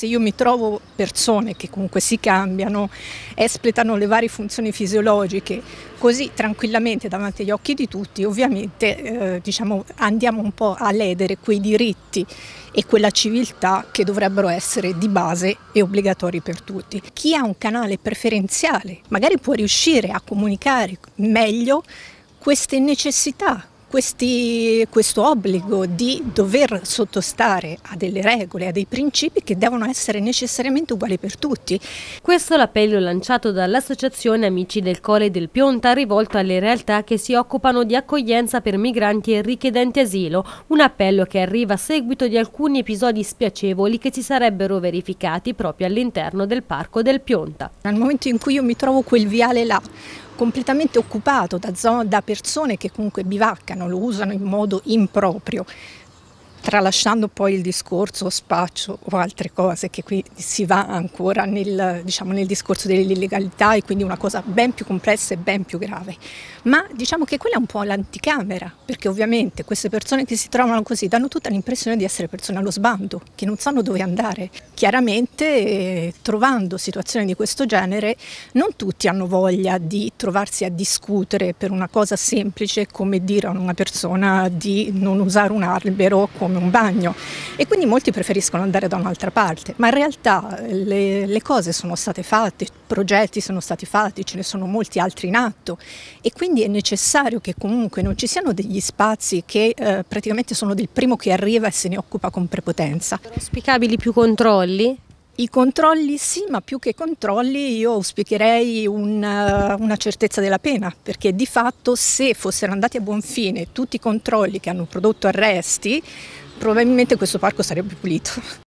se io mi trovo persone che comunque si cambiano, espletano le varie funzioni fisiologiche così tranquillamente davanti agli occhi di tutti, ovviamente eh, diciamo, andiamo un po' a ledere quei diritti e quella civiltà che dovrebbero essere di base e obbligatori per tutti. Chi ha un canale preferenziale magari può riuscire a comunicare meglio queste necessità questi, questo obbligo di dover sottostare a delle regole, a dei principi che devono essere necessariamente uguali per tutti. Questo è l'appello lanciato dall'Associazione Amici del Core del Pionta rivolto alle realtà che si occupano di accoglienza per migranti e richiedenti asilo, un appello che arriva a seguito di alcuni episodi spiacevoli che si sarebbero verificati proprio all'interno del parco del Pionta. Nel momento in cui io mi trovo quel viale là, completamente occupato da, da persone che comunque bivaccano, lo usano in modo improprio tralasciando poi il discorso spaccio o altre cose che qui si va ancora nel, diciamo, nel discorso dell'illegalità e quindi una cosa ben più complessa e ben più grave. Ma diciamo che quella è un po' l'anticamera, perché ovviamente queste persone che si trovano così danno tutta l'impressione di essere persone allo sbando, che non sanno dove andare. Chiaramente eh, trovando situazioni di questo genere non tutti hanno voglia di trovarsi a discutere per una cosa semplice come dire a una persona di non usare un albero come come un bagno e quindi molti preferiscono andare da un'altra parte, ma in realtà eh, le, le cose sono state fatte, progetti sono stati fatti, ce ne sono molti altri in atto e quindi è necessario che comunque non ci siano degli spazi che eh, praticamente sono del primo che arriva e se ne occupa con prepotenza. Sono auspicabili più controlli? I controlli sì, ma più che controlli io auspicherei una, eh, una certezza della pena, perché di fatto se fossero andati a buon fine tutti i controlli che hanno prodotto arresti, probabilmente questo parco sarebbe pulito.